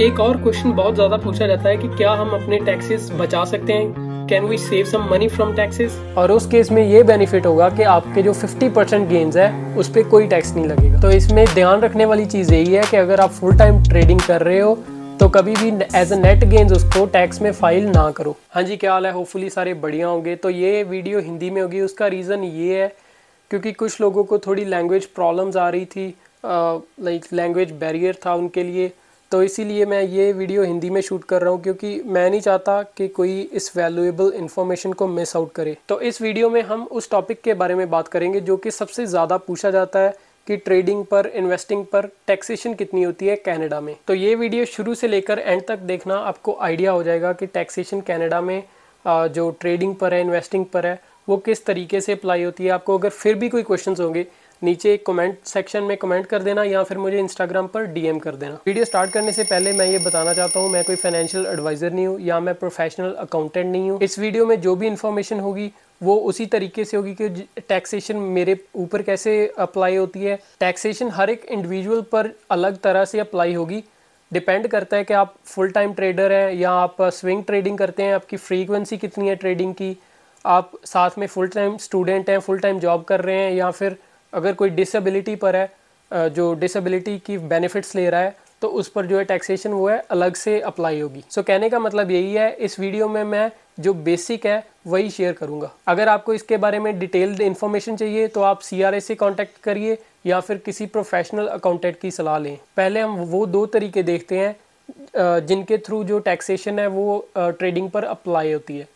एक और क्वेश्चन बहुत ज्यादा पूछा जाता है कि क्या हम अपने टैक्सेस बचा सकते हैं can we save some money from taxes और उस केस में ये बेनिफिट होगा कि आपके जो 50 परसेंट गेंस है उस पर कोई टैक्स नहीं लगेगा तो इसमें ध्यान रखने वाली चीज़ यही है कि अगर आप फुल टाइम ट्रेडिंग कर रहे हो तो कभी भी एज अ नेट गेंस उसको टैक्स में फाइल ना करो हाँ जी क्या हाल है होपफुली सारे बढ़िया होंगे तो ये वीडियो हिंदी में होगी उसका रीज़न ये है क्योंकि कुछ लोगों को थोड़ी लैंग्वेज प्रॉब्लम्स आ रही थी लाइक लैंग्वेज बैरियर था उनके लिए तो इसीलिए मैं ये वीडियो हिंदी में शूट कर रहा हूँ क्योंकि मैं नहीं चाहता कि कोई इस वैल्यूएबल इन्फॉर्मेशन को मिस आउट करे तो इस वीडियो में हम उस टॉपिक के बारे में बात करेंगे जो कि सबसे ज़्यादा पूछा जाता है कि ट्रेडिंग पर इन्वेस्टिंग पर टैक्सेशन कितनी होती है कैनेडा में तो ये वीडियो शुरू से लेकर एंड तक देखना आपको आइडिया हो जाएगा कि टैक्सेशन कैनेडा में जो ट्रेडिंग पर है इन्वेस्टिंग पर है वो किस तरीके से अप्लाई होती है आपको अगर फिर भी कोई क्वेश्चंस होंगे नीचे कमेंट सेक्शन में कमेंट कर देना या फिर मुझे इंस्टाग्राम पर डीएम कर देना वीडियो स्टार्ट करने से पहले मैं ये बताना चाहता हूँ मैं कोई फाइनेंशियल एडवाइज़र नहीं हूँ या मैं प्रोफेशनल अकाउंटेंट नहीं हूँ इस वीडियो में जो भी इन्फॉर्मेशन होगी वो उसी तरीके से होगी कि टैक्सेशन मेरे ऊपर कैसे अप्लाई होती है टैक्सेशन हर एक इंडिविजुअल पर अलग तरह से अप्लाई होगी डिपेंड करता है कि आप फुल टाइम ट्रेडर हैं या आप स्विंग ट्रेडिंग करते हैं आपकी फ्रीक्वेंसी कितनी है ट्रेडिंग की आप साथ में फुल टाइम स्टूडेंट हैं फुल टाइम जॉब कर रहे हैं या फिर अगर कोई डिसेबिलिटी पर है जो डिसेबिलिटी की बेनिफिट्स ले रहा है तो उस पर जो है टैक्सेशन वो है अलग से अप्लाई होगी सो so, कहने का मतलब यही है इस वीडियो में मैं जो बेसिक है वही शेयर करूंगा अगर आपको इसके बारे में डिटेल्ड इन्फॉर्मेशन चाहिए तो आप सी से कॉन्टैक्ट करिए या फिर किसी प्रोफेशनल अकाउंटेंट की सलाह लें पहले हम वो दो तरीके देखते हैं जिनके थ्रू जो टैक्सेशन है वो ट्रेडिंग पर अप्लाई होती है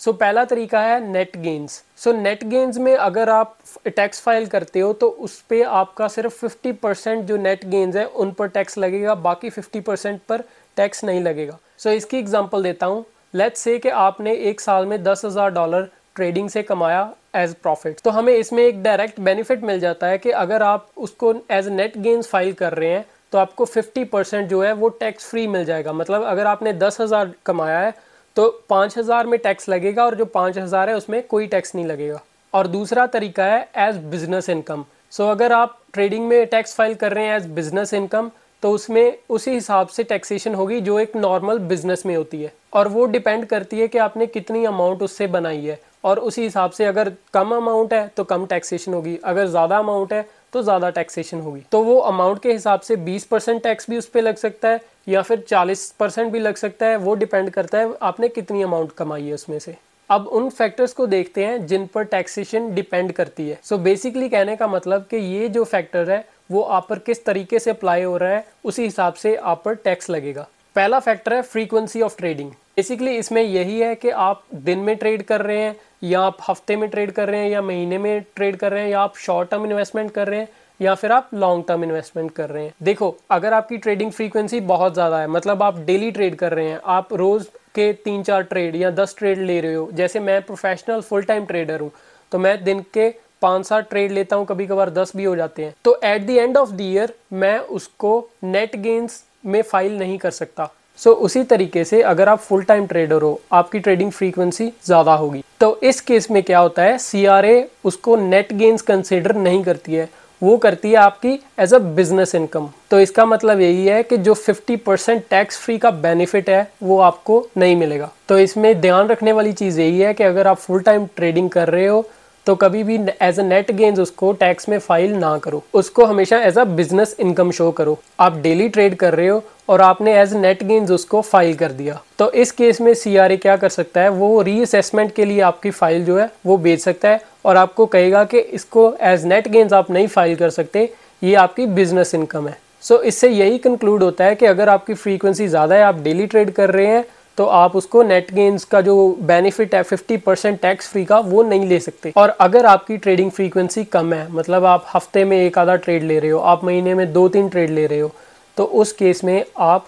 सो so, पहला तरीका है net gains so net gains में अगर आप टैक्स फाइल करते हो तो उस पर आपका सिर्फ 50 परसेंट जो नेट गेंस है उन पर टैक्स लगेगा बाकी 50 परसेंट पर टैक्स नहीं लगेगा सो so, इसकी एग्जांपल देता हूँ लेट्स से कि आपने एक साल में दस हज़ार डॉलर ट्रेडिंग से कमाया एज प्रॉफिट तो हमें इसमें एक डायरेक्ट बेनिफिट मिल जाता है कि अगर आप उसको एज नेट गेंस फाइल कर रहे हैं तो आपको 50 परसेंट जो है वो टैक्स फ्री मिल जाएगा मतलब अगर आपने दस हज़ार कमाया है तो पाँच हज़ार में टैक्स लगेगा और जो पाँच हज़ार है उसमें कोई टैक्स नहीं लगेगा और दूसरा तरीका है एज बिजनेस इनकम सो अगर आप ट्रेडिंग में टैक्स फाइल कर रहे हैं एज बिजनेस इनकम तो उसमें उसी हिसाब से टैक्सेशन होगी जो एक नॉर्मल बिजनेस में होती है और वो डिपेंड करती है कि आपने कितनी अमाउंट उससे बनाई है और उसी हिसाब से अगर कम अमाउंट है तो कम टैक्सेशन होगी अगर ज़्यादा अमाउंट है तो ज़्यादा टैक्सेशन होगी तो वो अमाउंट के हिसाब से 20 परसेंट टैक्स भी उस पर लग सकता है या फिर चालीस परसेंट भी लग सकता है वो डिपेंड करता है आपने कितनी अमाउंट कमाई है उसमें से अब उन फैक्टर्स को देखते हैं जिन पर टैक्सेशन डिपेंड करती है सो so बेसिकली कहने का मतलब कि ये जो फैक्टर है वो आप पर किस तरीके से अप्लाई हो रहा है उसी हिसाब से आप पर टैक्स लगेगा पहला फैक्टर है फ्रीक्वेंसी ऑफ ट्रेडिंग बेसिकली इसमें यही है कि आप दिन में ट्रेड कर रहे हैं या आप हफ्ते में ट्रेड कर रहे हैं या महीने में ट्रेड कर रहे हैं या आप शॉर्ट टर्म इन्वेस्टमेंट कर रहे हैं या फिर आप लॉन्ग टर्म इन्वेस्टमेंट कर रहे हैं देखो अगर आपकी ट्रेडिंग फ्रीक्वेंसी बहुत ज़्यादा है मतलब आप डेली ट्रेड कर रहे हैं आप रोज़ के तीन चार ट्रेड या दस ट्रेड ले रहे हो जैसे मैं प्रोफेशनल फुल टाइम ट्रेडर हूँ तो मैं दिन के पाँच सात ट्रेड लेता हूँ कभी कभार दस भी हो जाते हैं तो at the end of the year मैं उसको नेट गेंस में फाइल नहीं कर सकता सो so, उसी तरीके से अगर आप फुल टाइम ट्रेडर हो आपकी ट्रेडिंग फ्रीक्वेंसी ज़्यादा होगी तो इस केस में क्या होता है सी उसको नेट गेंस कंसिडर नहीं करती है वो करती है आपकी एज अ बिजनेस इनकम तो इसका मतलब यही है कि जो 50 परसेंट टैक्स फ्री का बेनिफिट है वो आपको नहीं मिलेगा तो इसमें ध्यान रखने वाली चीज़ यही है कि अगर आप फुल टाइम ट्रेडिंग कर रहे हो तो कभी भी एज अ नेट गेंस उसको टैक्स में फाइल ना करो उसको हमेशा as a business income show करो आप डेली ट्रेड कर रहे हो और आपने एज नेट गेंस उसको फाइल कर दिया तो इस केस में सी क्या कर सकता है वो रीअसेसमेंट के लिए आपकी फाइल जो है वो बेच सकता है और आपको कहेगा कि इसको एज नेट गेंस आप नहीं फाइल कर सकते ये आपकी बिजनेस इनकम है सो so, इससे यही कंक्लूड होता है कि अगर आपकी फ्रीक्वेंसी ज़्यादा है आप डेली ट्रेड कर रहे हैं तो आप उसको नेट गेंस का जो बेनिफिट है 50 परसेंट टैक्स फ्री का वो नहीं ले सकते और अगर आपकी ट्रेडिंग फ्रीक्वेंसी कम है मतलब आप हफ्ते में एक आधा ट्रेड ले रहे हो आप महीने में दो तीन ट्रेड ले रहे हो तो उस केस में आप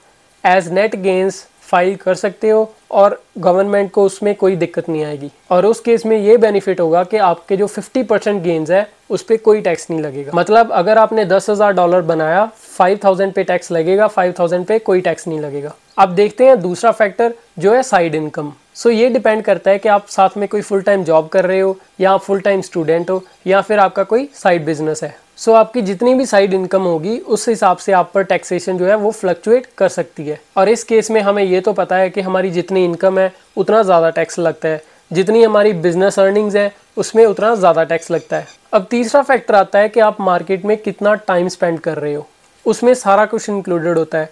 एज नेट गेंस फाइल कर सकते हो और गवर्नमेंट को उसमें कोई दिक्कत नहीं आएगी और उस केस में ये बेनिफिट होगा कि आपके जो 50 परसेंट गेंस है उस पर कोई टैक्स नहीं लगेगा मतलब अगर आपने दस हज़ार डॉलर बनाया 5000 पे टैक्स लगेगा 5000 पे कोई टैक्स नहीं लगेगा अब देखते हैं दूसरा फैक्टर जो है साइड इनकम सो ये डिपेंड करता है कि आप साथ में कोई फुल टाइम जॉब कर रहे हो या आप फुल टाइम स्टूडेंट हो या फिर आपका कोई साइड बिजनेस है सो so, आपकी जितनी भी साइड इनकम होगी उस हिसाब से आप पर टैक्सेशन जो है वो फ्लक्चुएट कर सकती है और इस केस में हमें ये तो पता है कि हमारी जितनी इनकम है उतना ज़्यादा टैक्स लगता है जितनी हमारी बिजनेस अर्निंग्स है उसमें उतना ज़्यादा टैक्स लगता है अब तीसरा फैक्टर आता है कि आप मार्केट में कितना टाइम स्पेंड कर रहे हो उसमें सारा कुछ इंक्लूडेड होता है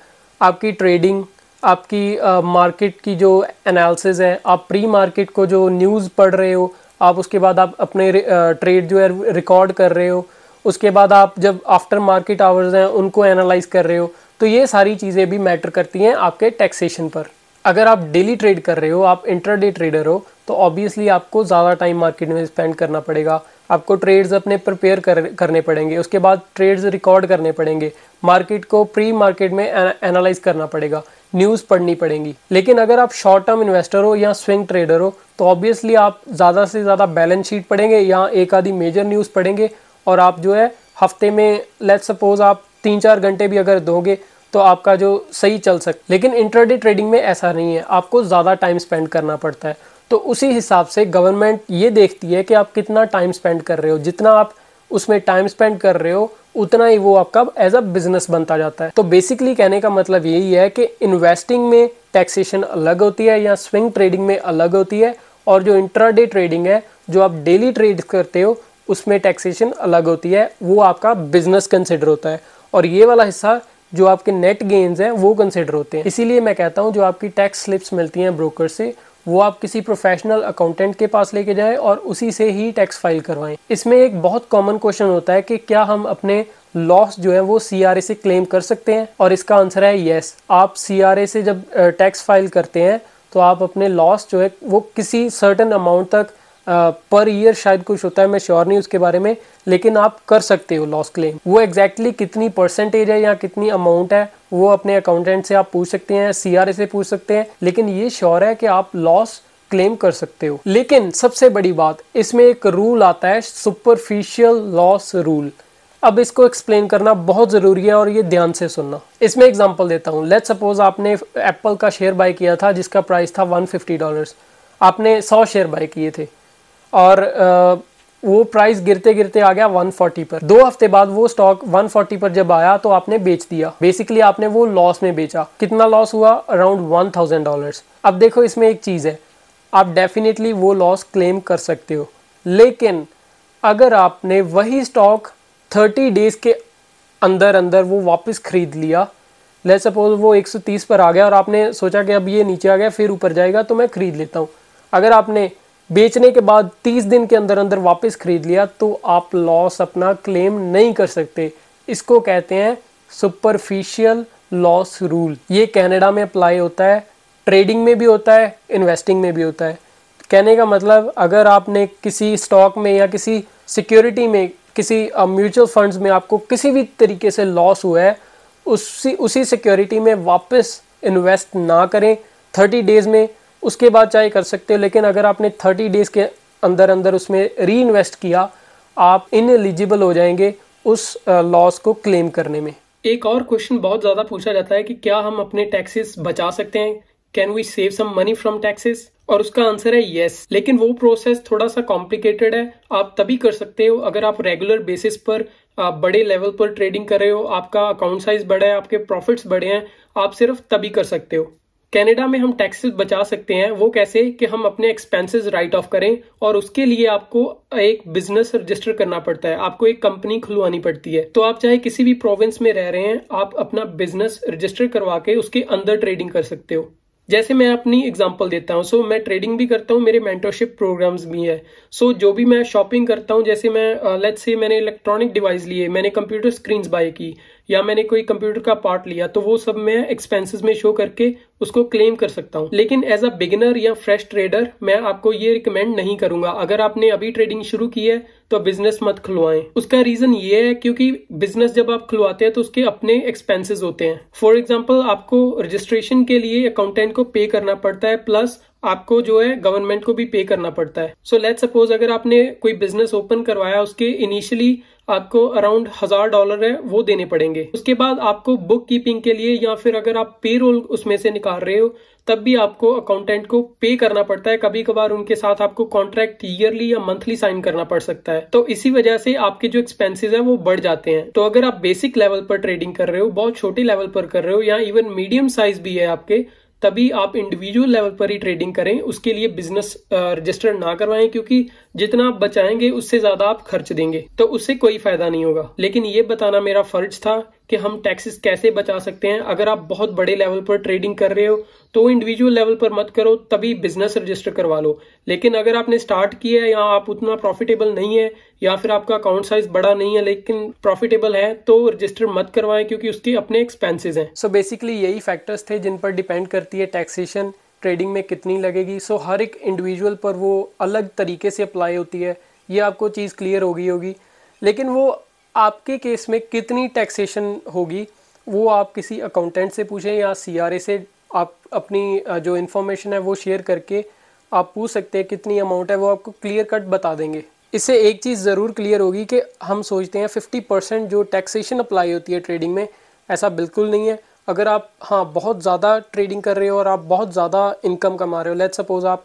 आपकी ट्रेडिंग आपकी मार्केट uh, की जो एनालिसिस है आप प्री मार्केट को जो न्यूज़ पढ़ रहे हो आप उसके बाद आप अपने ट्रेड uh, जो है रिकॉर्ड कर रहे हो उसके बाद आप जब आफ्टर मार्केट आवर्स हैं उनको एनालाइज कर रहे हो तो ये सारी चीज़ें भी मैटर करती हैं आपके टैक्सेशन पर अगर आप डेली ट्रेड कर रहे हो आप इंटरडे ट्रेडर हो तो ऑब्वियसली आपको ज़्यादा टाइम मार्केट में स्पेंड करना पड़ेगा आपको ट्रेड्स अपने प्रिपेयर कर करने पड़ेंगे उसके बाद ट्रेड्स रिकॉर्ड करने पड़ेंगे मार्केट को प्री मार्केट में एनालाइज करना पड़ेगा न्यूज़ पढ़नी पड़ेंगी लेकिन अगर आप शॉर्ट टर्म इन्वेस्टर हो या स्विंग ट्रेडर हो तो ऑब्वियसली आप ज़्यादा से ज़्यादा बैलेंस शीट पढ़ेंगे या एक आधी मेजर न्यूज़ पढ़ेंगे और आप जो है हफ्ते में लेट सपोज आप तीन चार घंटे भी अगर दोगे तो आपका जो सही चल सक लेकिन इंटरडे ट्रेडिंग में ऐसा नहीं है आपको ज़्यादा टाइम स्पेंड करना पड़ता है तो उसी हिसाब से गवर्नमेंट ये देखती है कि आप कितना टाइम स्पेंड कर रहे हो जितना आप उसमें टाइम स्पेंड कर रहे हो उतना ही वो आपका एज अ बिजनेस बनता जाता है तो बेसिकली कहने का मतलब यही है कि इन्वेस्टिंग में टैक्सेशन अलग होती है या स्विंग ट्रेडिंग में अलग होती है और जो इंट्राडे ट्रेडिंग है जो आप डेली ट्रेड करते हो उसमें टैक्सेशन अलग होती है वो आपका बिजनेस कंसिडर होता है और ये वाला हिस्सा जो आपके नेट गेन्स हैं वो कंसिडर होते हैं इसीलिए मैं कहता हूँ जो आपकी टैक्स स्लिप्स मिलती हैं ब्रोकर से वो आप किसी प्रोफेशनल अकाउंटेंट के पास लेके जाएं और उसी से ही टैक्स फाइल करवाएं इसमें एक बहुत कॉमन क्वेश्चन होता है कि क्या हम अपने लॉस जो है वो सी से क्लेम कर सकते हैं और इसका आंसर है येस आप सी से जब टैक्स फाइल करते हैं तो आप अपने लॉस जो है वो किसी सर्टन अमाउंट तक पर ईयर शायद कुछ होता है मैं श्योर नहीं उसके बारे में लेकिन आप कर सकते हो लॉस क्लेम वो एग्जैक्टली exactly कितनी परसेंटेज है या कितनी अमाउंट है वो अपने अकाउंटेंट से आप पूछ सकते हैं सी से पूछ सकते हैं लेकिन ये श्योर है कि आप लॉस क्लेम कर सकते हो लेकिन सबसे बड़ी बात इसमें एक रूल आता है सुपरफिशियल लॉस रूल अब इसको एक्सप्लेन करना बहुत ज़रूरी है और ये ध्यान से सुनना इसमें एग्जांपल देता हूँ लेट सपोज आपने एप्पल का शेयर बाय किया था जिसका प्राइस था 150 डॉलर्स आपने 100 शेयर बाय किए थे और वो प्राइस गिरते गिरते आ गया 140 पर दो हफ्ते बाद वो स्टॉक 140 पर जब आया तो आपने बेच दिया बेसिकली आपने वो लॉस में बेचा कितना लॉस हुआ अराउंड वन थाउजेंड डॉलर अब देखो इसमें एक चीज़ है आप डेफिनेटली वो लॉस क्लेम कर सकते हो लेकिन अगर आपने वही स्टॉक 30 डेज के अंदर अंदर वो वापस खरीद लिया ले सपोज वो 130 पर आ गया और आपने सोचा कि अब ये नीचे आ गया फिर ऊपर जाएगा तो मैं खरीद लेता हूँ अगर आपने बेचने के बाद 30 दिन के अंदर अंदर वापस खरीद लिया तो आप लॉस अपना क्लेम नहीं कर सकते इसको कहते हैं सुपरफिशियल लॉस रूल ये कनाडा में अप्लाई होता है ट्रेडिंग में भी होता है इन्वेस्टिंग में भी होता है कहने का मतलब अगर आपने किसी स्टॉक में या किसी सिक्योरिटी में किसी म्यूचुअल फंड्स में आपको किसी भी तरीके से लॉस हुआ है उसी उसी सिक्योरिटी में वापस इन्वेस्ट ना करें थर्टी डेज़ में उसके बाद चाहे कर सकते हो लेकिन अगर आपने थर्टी डेज़ के अंदर अंदर उसमें री इन्वेस्ट किया आप इन एलिजिबल हो जाएंगे उस लॉस को क्लेम करने में एक और क्वेश्चन बहुत ज़्यादा पूछा जाता है कि क्या हम अपने टैक्सेस बचा सकते हैं can we save some money from taxes और उसका आंसर है येस लेकिन वो प्रोसेस थोड़ा सा कॉम्प्लिकेटेड है आप तभी कर सकते हो अगर आप रेगुलर बेसिस पर आप बड़े लेवल पर ट्रेडिंग कर रहे हो आपका अकाउंट साइज बढ़ा है आपके प्रॉफिट्स बढ़े हैं आप सिर्फ तभी कर सकते हो कनाडा में हम टैक्सेस बचा सकते हैं वो कैसे कि हम अपने एक्सपेंसेस राइट ऑफ करें और उसके लिए आपको एक बिजनेस रजिस्टर करना पड़ता है आपको एक कंपनी खुलवानी पड़ती है तो आप चाहे किसी भी प्रोविंस में रह रहे हैं आप अपना बिजनेस रजिस्टर करवा के उसके अंदर ट्रेडिंग कर सकते हो जैसे मैं अपनी एग्जाम्पल देता हूँ सो मैं ट्रेडिंग भी करता हूँ मेरे मेंटरशिप प्रोग्राम्स भी है सो जो भी मैं शॉपिंग करता हूँ जैसे मैं लेट्स uh, से मैंने इलेक्ट्रॉनिक डिवाइस लिए मैंने कंप्यूटर स्क्रीन्स बाय की या मैंने कोई कंप्यूटर का पार्ट लिया तो वो सब मैं एक्सपेंसेस में शो करके उसको क्लेम कर सकता हूँ लेकिन एज अ बिगिनर या फ्रेश ट्रेडर मैं आपको ये रिकमेंड नहीं करूंगा अगर आपने अभी ट्रेडिंग शुरू की है तो बिजनेस मत खुलवाएं उसका रीजन ये है क्योंकि बिजनेस जब आप खुलवाते हैं तो उसके अपने एक्सपेंसेस होते हैं फॉर एग्जाम्पल आपको रजिस्ट्रेशन के लिए अकाउंटेंट को पे करना पड़ता है प्लस आपको जो है गवर्नमेंट को भी पे करना पड़ता है सो लेट सपोज अगर आपने कोई बिजनेस ओपन करवाया उसके इनिशियली आपको अराउंड हजार डॉलर है वो देने पड़ेंगे उसके बाद आपको बुक कीपिंग के लिए या फिर अगर आप पे रोल उसमें से निकाल रहे हो तब भी आपको अकाउंटेंट को पे करना पड़ता है कभी कभार उनके साथ आपको कॉन्ट्रैक्ट ईयरली या मंथली साइन करना पड़ सकता है तो इसी वजह से आपके जो एक्सपेंसेस है वो बढ़ जाते हैं तो अगर आप बेसिक लेवल पर ट्रेडिंग कर रहे हो बहुत छोटे लेवल पर कर रहे हो या इवन मीडियम साइज भी है आपके तभी आप इंडिविजुअल लेवल पर ही ट्रेडिंग करें उसके लिए बिजनेस रजिस्टर ना करवाएं क्योंकि जितना आप बचाएंगे उससे ज्यादा आप खर्च देंगे तो उससे कोई फायदा नहीं होगा लेकिन ये बताना मेरा फर्ज था कि हम टैक्सेस कैसे बचा सकते हैं अगर आप बहुत बड़े लेवल पर ट्रेडिंग कर रहे हो तो इंडिविजुअल लेवल पर मत करो तभी बिजनेस रजिस्टर करवा लो लेकिन अगर आपने स्टार्ट किया है या आप उतना प्रॉफिटेबल नहीं है या फिर आपका अकाउंट साइज बड़ा नहीं है लेकिन प्रॉफिटेबल है तो रजिस्टर मत करवाएं क्योंकि उसके अपने एक्सपेंसेस हैं सो बेसिकली यही फैक्टर्स थे जिन पर डिपेंड करती है टैक्सेशन ट्रेडिंग में कितनी लगेगी सो हर एक इंडिविजुअल पर वो अलग तरीके से अप्लाई होती है ये आपको चीज़ क्लियर हो गई होगी लेकिन वो आपके केस में कितनी टैक्सेशन होगी वो आप किसी अकाउंटेंट से पूछें या सी से आप अपनी जो इन्फॉर्मेशन है वो शेयर करके आप पूछ सकते हैं कितनी अमाउंट है वो आपको क्लियर कट बता देंगे इससे एक चीज़ ज़रूर क्लियर होगी कि हम सोचते हैं 50 परसेंट जो टैक्सेशन अप्लाई होती है ट्रेडिंग में ऐसा बिल्कुल नहीं है अगर आप हाँ बहुत ज़्यादा ट्रेडिंग कर रहे हो और आप बहुत ज़्यादा इनकम कमा रहे हो लेट सपोज़ आप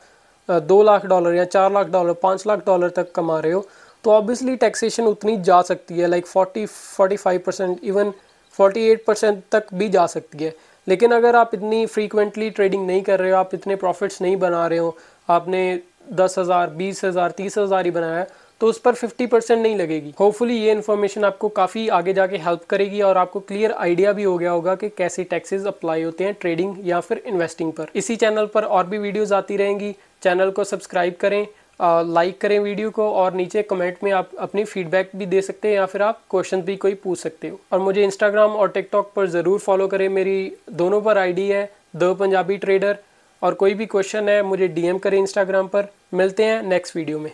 दो लाख डॉलर या चार लाख डॉलर पाँच लाख डॉलर तक कमा रहे हो तो ऑब्वियसली टैक्सेशन उतनी जा सकती है like forty forty five percent even forty eight percent तक भी जा सकती है लेकिन अगर आप इतनी फ्रीक्वेंटली ट्रेडिंग नहीं कर रहे हो आप इतने प्रॉफिट्स नहीं बना रहे हो आपने दस हज़ार बीस हज़ार तीस हज़ार ही बनाया तो उस पर 50 परसेंट नहीं लगेगी होपफुली ये इन्फॉर्मेशन आपको काफ़ी आगे जाके हेल्प करेगी और आपको क्लियर आइडिया भी हो गया होगा कि कैसे टैक्सेस अप्लाई होते हैं ट्रेडिंग या फिर इन्वेस्टिंग पर इसी चैनल पर और भी वीडियोज़ आती रहेंगी चैनल को सब्सक्राइब करें लाइक करें वीडियो को और नीचे कमेंट में आप अपनी फीडबैक भी दे सकते हैं या फिर आप क्वेश्चन भी कोई पूछ सकते हो और मुझे इंस्टाग्राम और टिकटॉक पर ज़रूर फॉलो करें मेरी दोनों पर आईडी है द पंजाबी ट्रेडर और कोई भी क्वेश्चन है मुझे डीएम करें इंस्टाग्राम पर मिलते हैं नेक्स्ट वीडियो में